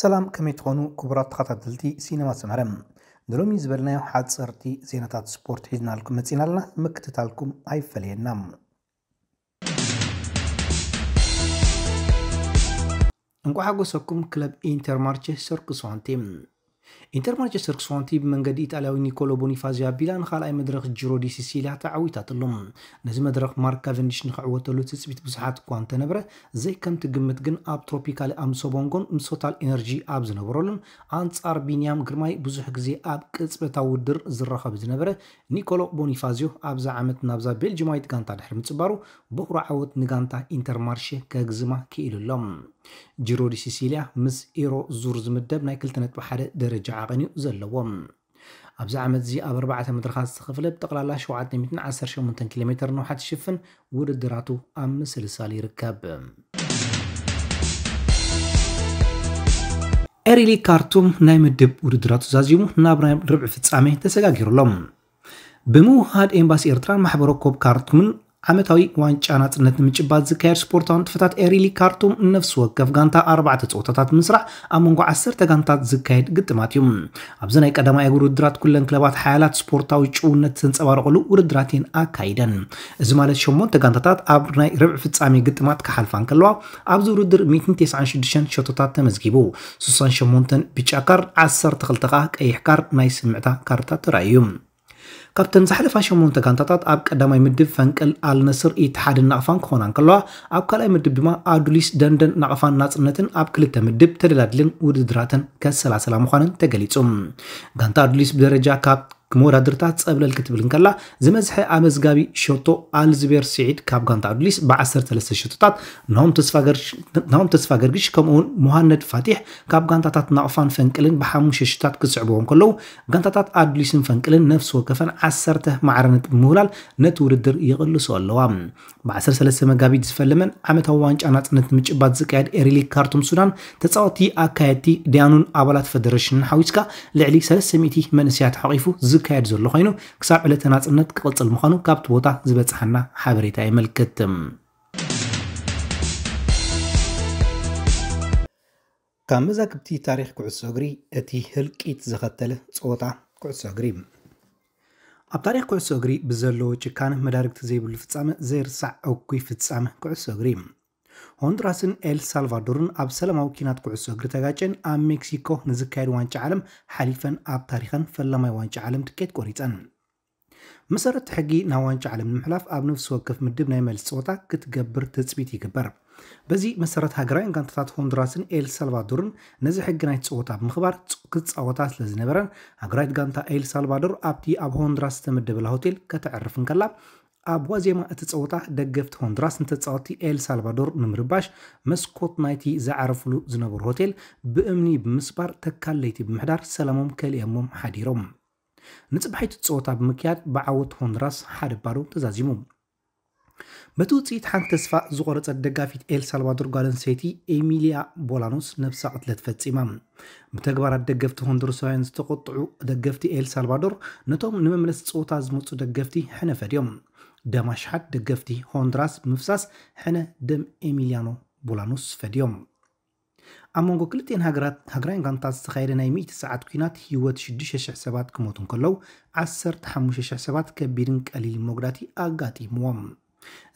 ሰላም ከመይ ትኾኑ ክቡራት ተኸታተልቲ ሲነማ ሰምሐረ ንሎሚ ዝበልናዮ ሓፀርቲ ዜናታት ስፖርት ሒዝናልኩም መፂና ኣለና ምክትታልኩም ኣይፈለየና እንቋሓጎሰኩም ክለብ ኢንተር ማርቼ ክስዋንቲ ኢንተር ማንቸስተር ክስዋንቲ ብመንገዲ ኢጣልያዊ ኒኮሎ ቦኒፋዚ ኣቢላ ንኻልኣይ መድረክ ጅሮ ዲ ሲሲልያ ተዓዊታት ነዚ መድረክ ማርክ ካቨንዲሽ ንክዕወተሉ ትፅቢት ብዙሓት እኳ እንተነብረ ዘይ ዘይከምቲ ግምት ግን ኣብ ትሮፒካል ኣምሶቦንጎን ምስ ኤነርጂ ኣብ ዝነበረሉን ኣንጻር ቢንያም ግርማይ ብዙሕ ግዜ ኣብ ቅፅበታ ውድር ዝረኸብ ዝነበረ ኒኮሎ ቦኒፋዝዮ ኣብዛ ዓመት ናብዛ ቤልጅማዊት ጋንታ ድሕሪ ምፅባሩ ብኩራ ዓወት ንጋንታ ኢንተር ኢንተርማርሽ ከግዝማ ክኢሉ ኣሎም ጂሮ ዲ ሲሲልያ ምስ ኤሮ ዙር ዝምደብ ናይ 2.1 ደረጃ ዓቐን እዩ ዘለዎም ኣብዚ ዓመት እዚ ኣብ 4 ምድርኻት ዝተኸፍለ ብጠቕላላ 718 ኪሎ ሜር ነውሓት ይሽፍን ውድድራቱ ኣብ ምስልሳል ይርከብ ኤሪሊ ካርቱም ናይ ምድብ ውድድራቱ ዛዚሙ ናብ ናይ ርብዒ ፍጻሜ ተሰጋጊሩሎም ብምውሃድ ኤምባሲ ኤርትራን ማሕበረ ኮብ ካርቱምን ዓመታዊ ዋንጫ ናጽነት ንምጭባት ዝካየድ ስፖርታውን ትፈታት ኤሪሊ ካርቱም ነፍሲ ወከፍ ጋንታ ኣርባዕተ ፀወታታት ምስራሕ ኣብ መንጎ ዓሰርተ ጋንታት ዝካየድ ግጥማት እዩ ኣብዚ ናይ ቀዳማይ እግሪ ውድድራት ኩለን ክለባት ሓያላት ስፖርታዊ ጭውነት ዘንፀባረቕሉ ውድድራትን ኣካይደን እዚ ማለት ሸሞንተ ጋንታታት ኣብ ናይ ርብዕ ፍፃሜ ግጥማት ክሓልፋን ከለዋ ኣብዚ ውድድር 196 ሸቶታት ተመዝጊቡ 68 ብጫ ካርድ 12 ከዓ ቀይሕ ካርድ ናይ ስምዕታ ካርድታት ተራእዩ ካብተን ዝሓለፋ ሸሞንተ ጋንታታት ኣብ ቀዳማይ ምድብ ፈንቅል ኣልነስር ኢትሓድ ናቕፋን ክኾና ከለዋ ኣብ ካልኣይ ምድብ ድማ ኣዱሊስ ደንደን ናቕፋን ናፅነትን ኣብ ክልተ ምድብ ተደላድልን ውድድራትን ከሰላሰላ ምዃነን ተገሊጹ ጋንታ ኣዱሊስ ብደረጃ ካብ ክመወዳድርታ ፀብለል ክትብል ንከላ ዝመዝሐ ኣመዝጋቢ ሸቶ ኣልዝቤር ስዒድ ካብ ጋንታ ኣዱሊስ ብ13 ሸቶታት ናሆም ተስፋ ገርግሽ ከምኡውን ሙሃነድ ፋቲሕ ካብ ጋንታታት ናቕፋን ፈንቅልን ብሓሙሽ ሽታት ክስዕብዎም ከለዉ ጋንታታት ኣዱሊስን ፈንቅልን ነፍሲ ወከፈን 1 10 ማዕረ ነጥቢ ምውላል ነቲ ውድድር ይቕልሶ ኣለዋ ብ13 መጋቢት ዝፈለመን ዓመታዊ ዋንጫ ናፅነት ምጭባት ዝካየድ ኤሪሊክ ካርቱም ሱዳን ተፃወቲ ኣካየድቲ ድያኑን ኣባላት ፈደሬሽን ሓዊስካ ልዕሊ 300 መንእስያት ሓቂፉ ዝካየድ ዘሎ ኮይኑ ክሳብ ዕለተ ናፅነት ክቕፅል ምዃኑ ካብቲ ቦታ ዝበፅሐና ሓበሬታ የመልክት ካብ መዛግብቲ ታሪክ ኩዕሶ እግሪ እቲ ህልቂት ዝኸተለ ፀወታ ኩዕሶ እግሪ ኣብ ታሪክ ኩዕሶ እግሪ ብዘለዎ ጭካነ መዳርግቲ ዘይብሉ ፍፃመ ዘይርሳዕ እኩይ ፍፃመ ኩዕሶ እግሪ ሆንዱራስን ኤልሳልቫዶርን ኣብ ሰላማዊ ኪናት ኩዕሶ እግሪ ተጋጨን ኣብ ሜክሲኮ ንዝካየድ ዋንጫ ዓለም ሓሊፈን ኣብ ታሪኸን ፈላማይ ዋንጫ ዓለም ትኬት ቆሪፀን መሰረት ሕጊ ናብ ዋንጫ ዓለም ንምሕላፍ ኣብ ነፍሲ ወከፍ ምድብ ናይ መልሲ ፀወታ ክትገብር ትፅቢት ይግበር በዚ መሰረት ሃገራውያን ጋንታታት ሆንዱራስን ኤልሳልቫዶርን ነዚ ሕጊ ናይ ፀወታ ብምኽባር ክትፃወታ ስለ ዝነበረን ሃገራዊት ጋንታ ኤልሳልቫዶር ኣብቲ ኣብ ሆንዱራስ ዝተመደበላ ሆቴል ከተዕርፍን ከላ ኣብ ዋዜማ እቲ ፀወታ ደገፍቲ ሆንዱራስ ንተፃወቲ ኤል ሳልቫዶር ንምርባሽ መስኮት ናይቲ ዝዓረፍሉ ዝነበሩ ሆቴል ብእምኒ ብምስባር ተካለይቲ ብምሕዳር ሰላሞም ከሊኦሞም ሓዲሮም ንፅባሒቲ ፀወታ ብምክያድ ብዓወት ሆንዱራስ ሓደ ባዶ ተዛዚሙ በቲ ውፅኢት ሓንቲ ተስፋ ዝቆረፀት ደጋፊት ኤል ሳልቫዶር ጓል ኤሚልያ ቦላኖስ ነብሳ ቅትለት ፈፂማ ብተግባራት ደገፍቲ ሆንዱራሳውያን ዝተቆጥዑ ደገፍቲ ኤል ሳልቫዶር ነቶም ንመምለስ ፀወታ ዝመፁ ደገፍቲ ሕነፈ ድዮም دم ደገፍቲ ሆንድራስ ምፍሳስ ሕነ ደም ኤሚልያኖ إميليانو ፈድዮም ኣብ መንጎ ክልቲአን ሃገራት ሃገራይን ጋንታት ዝተካየደ ናይ 100 ሰዓት ኩናት ሂወት 6,000 ሰባት ክመቱ ከለው 15,000 ሰባት ከቢድን ቀሊል መጉዳቲ ኣጋጢምዎም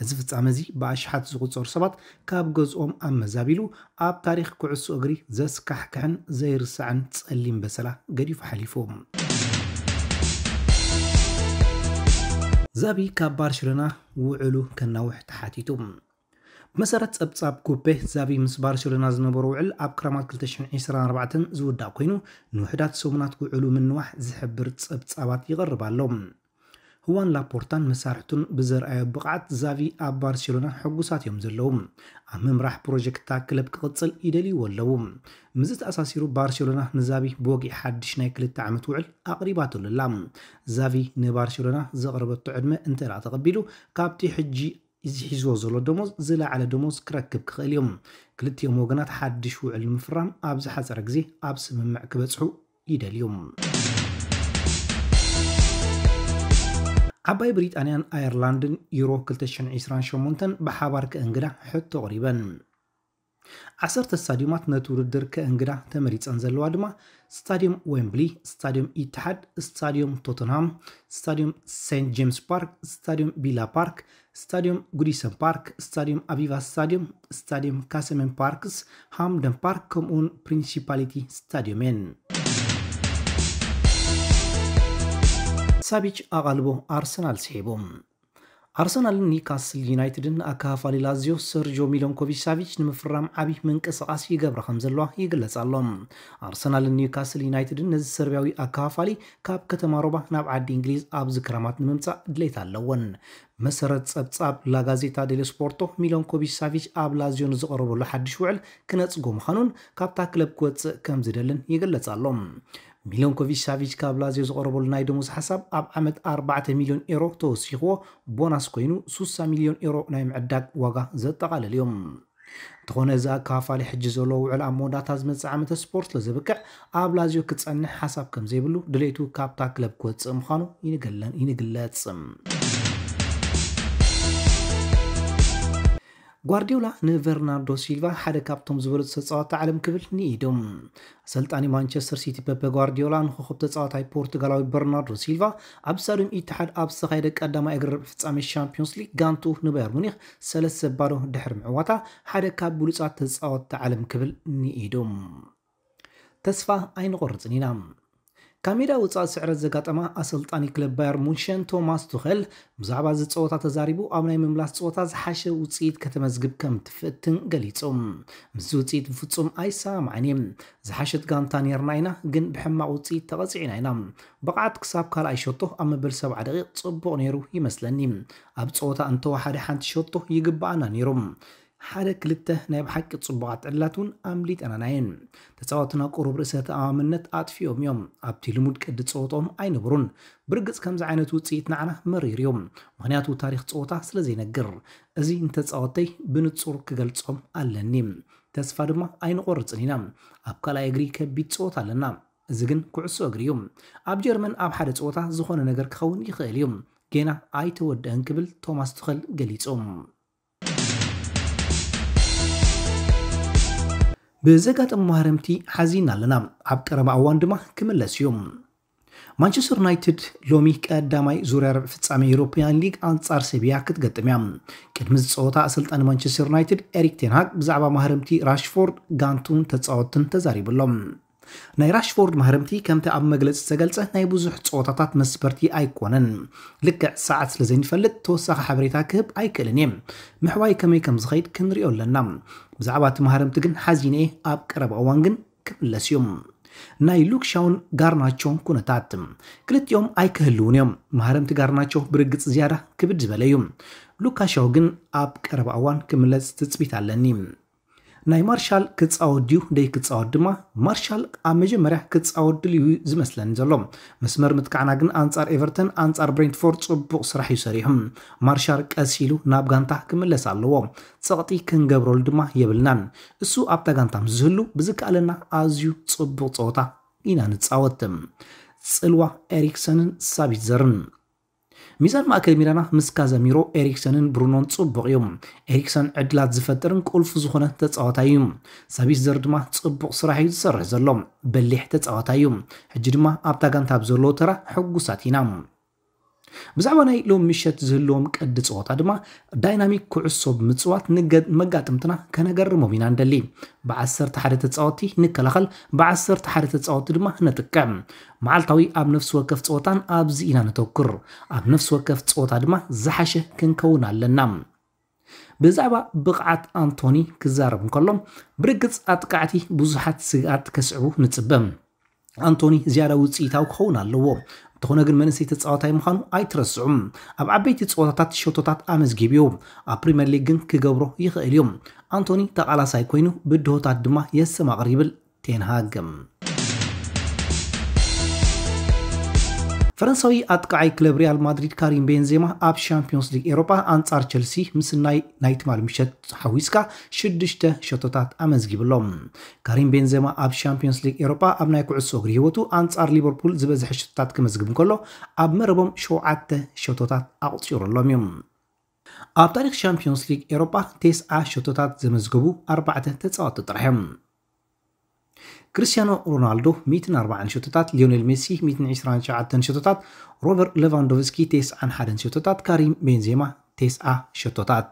እዚ ፍጻመ እዚ ብኣሽሓት ዝቑፀሩ ሰባት ካብ ገዝኦም ኣብ መዛቢሉ ኣብ ታሪክ ኩዕሶ እግሪ ዘስካሕክሕን ዘይርስዕን ጸሊም በሰላ ገዲፉ ሓሊፉ ዛቢ ካብ ባርሸሎና ውዕሉ ከናውሕ ተሓቲቱ ብመሰረት ፀብፃብ ኩፔ ዛቢ ምስ ባርሸሎና ዝነበሮ ውዕል ኣብ ክረማት 224 ዝውዳእ ኮይኑ ንውሕዳት ሰሙናት ውዕሉ ምንዋሕ ዝሕብር ፀብፃባት ይቐርብ ኣሎ هوان لابورتان مسارحتون بزر اي بقعت زافي اب بارسيلونا حقوسات يوم زلوم امم راح بروجيكتا كلب كغتصل ايدالي ولوم مزت اساسيرو بارسيلونا نزافي بوقي حدش نايكل التعامت وعل اقريباتو للام زافي نبارسيلونا زغربتو عدمة انت لا تقبلو كابتي حجي يزحيزو زلو دوموز زلا على دوموز كركب كخيل يوم كلت يوم وقنات حدش وعل المفرام ابز حزرقزي ابس من معكبتحو ايدالي يوم عباي بريطانيان ايرلاندن يورو كلتشن عسران شمونتن بحبار كأنجدا حتى قريبا عصرت ستاديومات نتوردر كأنجدا تمريت انزلوا دما ستاديوم ويمبلي ستاديوم اتحاد ستاديوم توتنهام ستاديوم سانت جيمس بارك ستاديوم بيلا بارك ستاديوم غوديسون بارك ستاديوم افيفا ستاديوم ستاديوم كاسمن باركس هامدن بارك كمون برينسيباليتي ستاديومين ሳቢች አቃልቦ አርሰናል ሲሄቦም አርሰናል ኒካስል ዩናይትድን ኣካፋሊ ላዝዮ ሰርጆ ሚሎንኮቪች ሳቪች ንምፍራም ዓብ ምንቅስቓስ ይገብረ ከም ዘለዋ ይግለጽ ኣሎ ኣርሰናልን ኒውካስል ዩናይትድን ነዚ ሰርቢያዊ አካፋሊ ካብ ከተማ ሮባ ናብ ዓዲ እንግሊዝ ኣብዚ ክረማት ንምምፃእ ድሌት ኣለዎን መሰረት ጸብጻብ ላጋዜታ ዴሌ ስፖርቶ ሚሎንኮቪች ሳቪች ኣብ ላዝዮ ንዝቐረበሉ ሓድሽ ውዕል ክነጽጎ ምዃኑን ካብታ ክለብ ክወፅእ ከም ዝደልን ይገለጽ ኣሎ ሚሊንኮቪች ሳቪች ካብ ላዝዮ ዝቀረበሉ ናይ ደሞዝ ሓሳብ ኣብ ዓመት 4 ሚሊዮን ኤሮ ተወሲኽዎ ቦናስ ኮይኑ 60 ሚሊዮን ኤሮ ናይ ምዕዳግ ዋጋ ዘጠቓለል እዮም እንተኾነ እዚ ኣከፋፋሊ ሕጂ ዘሎ ውዕል ኣብ መወዳእታ ዝመፅእ ዓመተ ስፖርት ስለዝብቅዕ ኣብ ላዝዮ ክፀንሕ ሓሳብ ከም ዘይብሉ ድሌቱ ካብታ ክለብ ክወፅእ ምዃኑ ይንግለፅ ጓርዲዮላ ንቨርናርዶ ሲልቫ ሓደ ካብቶም ዝበለፁ ተፃዋታ ዓለም ክብል ንኢዶም ኣሰልጣኒ ማንቸስተር ሲቲ በበ ጓርዲዮላ ንኮኸብ ተፃዋታይ ፖርቱጋላዊ በርናርዶ ሲልቫ ኣብ ስታድዮም ኢትሓድ ኣብ ዝተኻየደ ቀዳማ እግሪ ርብዒ ፍፃሜ ሻምፒዮንስ ሊግ ጋንቱ ንባየር ሙኒክ ሰለስተ ባዶ ድሕሪ ምዕዋታ ሓደ ካብ ብሉፃት ተፃወቲ ዓለም ክብል ንኢዶም ተስፋ ኣይንቆርፅን ኢና ካብ ሜዳ ውፃእ ስዕረት ዘጋጠማ ኣሰልጣኒ ክለብ ባየር ሙንሽን ቶማስ ቱኸል ብዛዕባ እዚ ፀወታ ተዛሪቡ ኣብ ናይ ምምላስ ፀወታ ዝሓሸ ውፅኢት ከተመዝግብ ከም ትፍትን ገሊፁ ምዚ ውፅኢት ብፍፁም ኣይሰማዕን እየ ዝሓሸት ጋንታ ነርና ኢና ግን ብሕማቅ ውፅኢት ተቐፂዕና ኢና ብቕዓት ክሳብ ካልኣይ ሸቶ ኣብ መበል ሰብዓ ደቂቕ ፅቡቕ ነይሩ ይመስለኒ ኣብ ፀወታ እንተወሓደ ሓንቲ ሸቶ ይግባኣና ነይሮም ሓደ ክልተ ናይ ብሓቂ ፅቡቓት ዕላት እውን ኣምሊጠናናየን ተፃወትና ቁሩብ ርእሰ ተኣማምነት ኣጥፊኦም እዮም ኣብቲ ልሙድ ቅዲ ፀወጦም ኣይነብሩን ብርግፅ ከምዚ ዓይነት ውፅኢት ንዓና መሪር እዮም ምክንያቱ ታሪክ ፀወታ ስለ ዘይነግር እዚ እንተፃወተይ ብንፁር ክገልፆም ኣለኒ ተስፋ ድማ ኣይንቆርፅን ኢና ኣብ ካልኣይ እግሪ ከቢድ ፀወታ ኣለና እዚ ግን ኩዕሶ እግሪ እዩ ኣብ ጀርመን ኣብ ሓደ ፀወታ ዝኾነ ነገር ክኸውን ይኽእል እዩ ጌና ኣይተወድአን ክብል ቶማስ ትኸል ገሊፆም ብዘጋጠሙ ማህረምቲ ሓዚና ኣለና ኣብ ቀረባ እዋን ድማ ክምለስ እዩ ማንቸስተር ዩናይትድ ሎሚ ቀዳማይ ዙርያ ርብዕ ፍጻሜ ኤውሮፕያን ሊግ ኣንጻር ሰብያ ክትገጥም እያ ቅድሚ ዝፀወታ ኣሰልጣኒ ማንቸስተር ዩናይትድ ኤሪክ ቴንሃግ ብዛዕባ ማህረምቲ ራሽፎርድ ጋንቱን ተፃወትን ተዛሪብሎም ናይ ራሽፎርድ ማህርምቲ ከምቲ ኣብ መግለፂ ዝተገልፀ ናይ ብዙሕ ፀወታታት መስበርቲ ኣይኮነን ልክዕ ሰዓት ስለ ዘይንፈልጥ ተወሳኺ ሓበሬታ ክህብ ኣይክእልን እየ ምሕዋይ ከመይ ከም ዝኸይድ ክንሪኦ ኣለና ብዛዕባ ትምሃርምቲ ግን ሓዚነ ኣብ ቀረባ እዋን ግን ክምለስ እዮም ናይ ሉክሻውን ጋርናቾ ኩነታት ክልቲኦም ኣይክህልውን እዮም መሃርምቲ ጋርናቾ ብርግፅ ዝያዳ ክብድ ዝበለ እዩ ሉካሻው ግን ኣብ ቀረባ እዋን ክምለፅ ትፅቢት ኣለኒ ናይ ማርሻል ክፃወድ እዩ ደይ ክፃወድ ድማ ማርሻል ኣብ መጀመርያ ክፃወድል እዩ ዝመስለኒ ዘሎ መስመር ምትካዕና ግን ኣንጻር ኤቨርተን ኣንጻር ብሬንትፎርድ ፅቡቅ ስራሕ እዩ ሰሪሑ ማርሻል ቀሲ ኢሉ ናብ ጋንታ ክምለስ ኣለዎ ፀቕጢ ክንገብረሉ ድማ የብልናን እሱ ኣብታ ጋንታ ምስ ዝህሉ ብዝከኣለና ኣዝዩ ፅቡቅ ፀወታ ኢና ንፃወት ፅልዋ ኤሪክሰንን ሳቢትዘርን ሚዛን ማእከል ሚላና ምስካ ዘሚሮ ኤሪክሰንን ብሩኖን ፅቡቅ እዩ ኤሪክሰን ዕድላት ዝፈጥርን ቁልፍ ዝኾነ ተፃዋታይ እዩ ሳቢስ ዘር ድማ ፅቡቅ ስራሕ እዩ ዝሰርሕ ዘሎ በሊሕ ተፃዋታይ እዩ ሕጂ ድማ ኣብታ ጋንታ ብዘለዎ ተራ ሕጉሳት ኢና ብዛዕባ ናይ ሎም ምሸት ዝህልዎም ቀዲ ፀወታ ድማ ዳይናሚክ ኩዕሶ ብምፅዋት መጋጥምትና ከነገርሞም ኢና ንደሊ ብ11 ተፃወቲ ንከላኸል ብ11 ተፃወቲ ድማ ነጥቀም መዓልታዊ ኣብ ነፍሲ ወከፍ ፀወታን ኣብዚ ኢና ነተኩር ኣብ ነፍሲ ወከፍ ፀወታ ድማ ዝሓሸ ክንከውን ኣለና ብዛዕባ ብቕዓት ኣንቶኒ ክዛረብ እንከሎም ብርግፅ ኣጥቃዕቲ ብዙሓት ስግኣት ከስዕቡ ንፅበም ኣንቶኒ ዝያዳ ውፅኢታዊ ክኸውን ኣለዎ እንተኾነ ግን መንእሰይ ተፃዋታይ ምዃኑ ኣይትረስዑም ኣብ ዓበይቲ ፀወታታት ሸቶታት ኣመዝጊብ እዩ ኣብ ፕሪምየር ሊግ ግን ክገብሮ ይኽእል እዩ ኣንቶኒ ተቓላሳይ ኮይኑ ብድሆታት ድማ የሰማቕር ይብል ቴንሃግም ፈረንሳዊ አጥቃዓይ ክለብ ሪያል ማድሪድ ካሪም ቤንዜማ ኣብ ሻምፒዮንስ ሊግ ኤሮፓ አንጻር ቸልሲ ምስ ናይ ናይትማል ምሸት ሓዊስካ ሽዱሽተ ሸቶታት ኣመዝጊብሎም ካሪም ቤንዜማ ኣብ ሻምፒዮንስ ሊግ ኤሮፓ ኣብ ናይ ኩዕሶ እግሪ ሂወቱ አንጻር ሊቨርፑል ዝበዝሐ ሸቶታት ክመዝግብ እንከሎ ኣብ መረቦም ሸውዓተ ሸቶታት ኣቕፂሩሎም እዮም ኣብ ታሪክ ሻምፒዮንስ ሊግ ኤሮፓ ቴስዓ ሸቶታት ዘመዝገቡ ኣርባዕተ ተፃወቲ ጥራሕ እዮም ክርስቲያኖ ሮናልዶ 140 ሽቶታት፣ ሊዮኔል ሜሲ 129 ሽቶታት፣ ሮበርት ሌቫንዶቭስኪ 91 ሽቶታት፣ ካሪም ቤንዜማ 90 ሸቶታት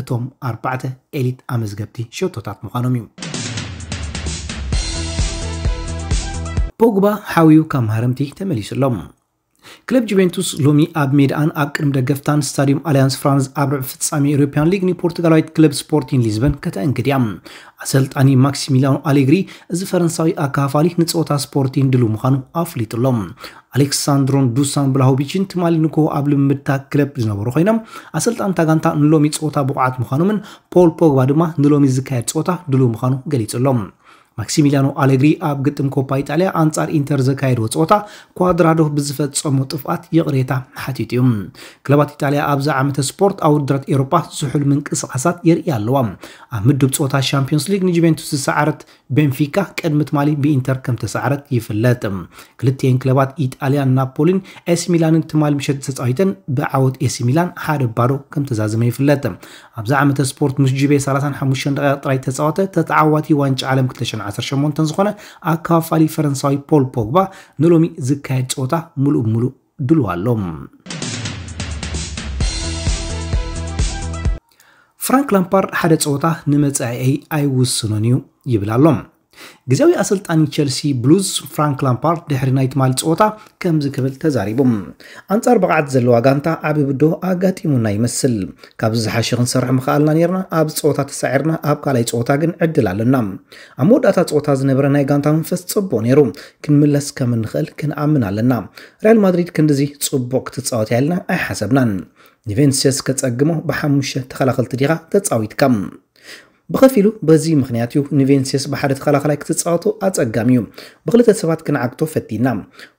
እቶም ኣርባዕተ ኤሊት ኣመዝገብቲ ሸቶታት ምዃኖም እዩ ፖግባ ሓዊዩ ካብ ማህረምቲ ተመሊሱ ኣሎም ክለብ ጁቬንቱስ ሎሚ ኣብ ሜድኣን ኣብ ቅድሚ ደገፍታን ስታዲዮም ኣልያንስ ፍራንስ ኣብ ርዕ ፍጻሜ ኤሮፓያን ሊግ ንፖርቱጋላዊት ክለብ ስፖርቲን ሊዝበን ከተአንግድያ ኣሰልጣኒ ማክሲሚሊያኖ ኣሌግሪ እዚ ፈረንሳዊ ኣካፋሊ ንፀወታ ስፖርቲን ድሉ ምዃኑ ኣፍሊጡሎም ኣሌክሳንድሮን ዱሳን ብላሆቢችን ትማሊ ንኮ ኣብ ልምምድታ ክለብ ዝነበሩ ኮይኖም ኣሰልጣን ታጋንታ ንሎሚ ፀወታ ብቑዓት ምዃኖምን ፖል ፖግባ ድማ ንሎሚ ዝካየድ ፀወታ ድሉ ምዃኑ ገሊጹሎም ማክሲሚሊያኖ አሌግሪ ኣብ ግጥም ኮፓ ኢጣልያ አንጻር ኢንተር ዘካየድዎ ፀወታ ኳድራዶ ብዝፈፀሞ ጥፍኣት ይቕሬታ ሓቲት እዩ ክለባት ኢጣልያ ኣብዚ ዓመተ ስፖርት ኣብ ውድራት ኤሮጳ ዝሑል ምንቅስቃሳት የርኢ ኣለዋ ኣብ ምድብ ፀወታ ሻምፒዮንስ ሊግ ንጁቨንቱስ ዝሰዓረት ቤንፊካ ቅድምት ማሊ ብኢንተር ከም ተሰዓረት ይፍለጥ ክልተን ክለባት ኢጣልያን ናፖሊን ኤሲ ሚላንን ትማል ምሸት ተፃዊተን ብዓወት ኤሲ ሚላን ሓደ ባዶ ከም ተዛዘመ ይፍለጥ ኣብዚ ዓመተ ስፖርት ምስ ጁቤ 35 ጥራይ ተፃወተ ተተዓዋቲ ዋንጫ ዓለም 2 2018 ዝኾነ ኣከፋፋሊ ፈረንሳዊ ፖል ፖግባ ንሎሚ ዝካየድ ፀወታ ሙሉእ ሙሉእ ድልዎ ኣሎም ፍራንክ ላምፓርድ ሓደ ፀወታ ንመፃኢአይ ኣይውስኖን እዩ ይብል ኣሎም ግዜያዊ ኣሰልጣኒ ቸልሲ ብሉዝ ፍራንክ ላምፓርድ ድሕሪ ናይ ትማሊ ፀወታ ከምዚ ክብል ተዛሪቡ ኣንጻር ብቕዓት ዘለዋ ጋንታ ዓብ ብዶ ኣጋጢሙና ይመስል ካብ ዝሓሸ ክንሰርሕ ምኽኣልና ነርና ኣብ ፀወታ ተሳዒርና ኣብ ካልኣይ ፀወታ ግን ዕድል ኣለና ኣብ መወዳእታ ፀወታ ዝነበረ ናይ ጋንታ መንፈስ ፅቡቅ ነይሩ ክንምለስ ከም ንኽእል ክንኣምን ኣለና ሪያል ማድሪድ ክንዲዚ ፅቡቅ ክትፃወት ያለና ኣይሓሰብናን ኒቬንስስ ከፀግሞ ብሓሙሽተ ተኸላኸልቲ ዲኻ ተፃዊትካ ብኸፊሉ በዚ ምክንያት እዩ ንቬንሴስ ብሓደ ተከላኸላይ ክትፃወቱ ኣፀጋሚ እዩ ብክልተ ሰባት ክንዓግቶ ፈቲና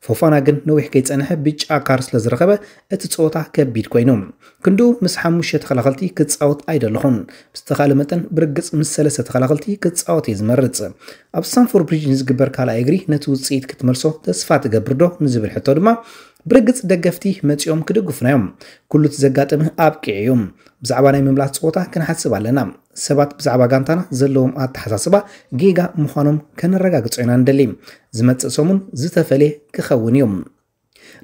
ፎፋና ግን ነዊሕ ከይፀንሐ ብጫ ካር ስለ ዝረኸበ እቲ ፀወታ ከቢድ ኮይኑ ክንድኡ ምስ ሓሙሽተ ተከላኸልቲ ክፃወት ኣይደለኹን ብዝተኻለ መጠን ብርግፅ ምስ ሰለስተ ተከላኸልቲ ክፃወት እዩ ዝመርፅ ኣብ ስታንፎርድ ብሪጅ ንዝግበር ካልኣይ እግሪ ነቲ ውፅኢት ክትመልሶ ተስፋ ትገብር ዶ ንዝብል ሕቶ ድማ ብርግፅ ደገፍቲ መፂኦም ክድግፉናዮም ኩሉ እቲ ዘጋጥምህ ኣብቂዕ እዩ ብዛዕባ ናይ ምምላስ ፀወታ ክንሓስብ ኣለና ሰባት ብዛዕባ ጋንታና ዘለዎም ኣተሓሳስባ ጌጋ ምዃኖም ከነረጋግፆ ኢና ንደሊ ዝመፅእ ሰሙን ዝተፈለየ ክኸውን እዮም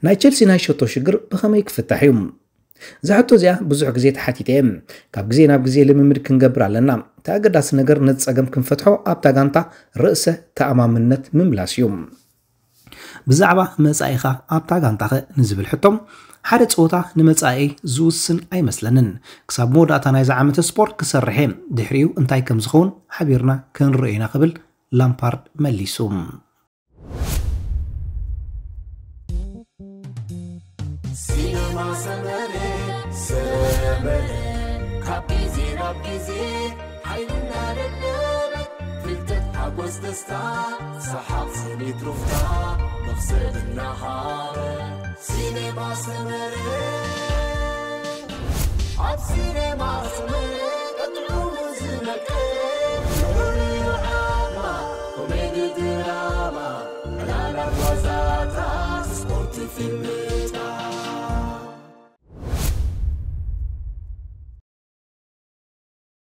ናይ ቸልሲ ናይ ሸቶ ሽግር ብኸመይ ክፍታሕ እዩ ዛሕቶ እዚኣ ብዙሕ ግዜ ተሓቲተ እየ ካብ ግዜ ናብ ግዜ ልምምድ ክንገብር ኣለና እቲ ኣገዳሲ ነገር ነቲ ፀገም ክንፈትሖ ኣብታ ጋንታ ርእሰ ተኣማምነት ምምላስ እዩ ብዛዕባ መጻኢኻ ኣብታ ጋንታኸ ንዝብል ሕቶም ሓደ ፀወታ ንመጻኢ ዝውስን ኣይመስለንን ክሳብ መወዳእታ ናይዚ ዓመተ ስፖርት ክሰርሐ ድሕሪኡ እንታይ ከም ዝኸውን ሓቢርና ክንርአዩና ክብል ላምፓርድ መሊሱ عايز تستار صحة خصني تروفتا نغسل النهار سينما سمري عاد سينما سمري تطلعو مزمك كوري وعامة كوميدي دراما على الوزارة سبورت في الميتا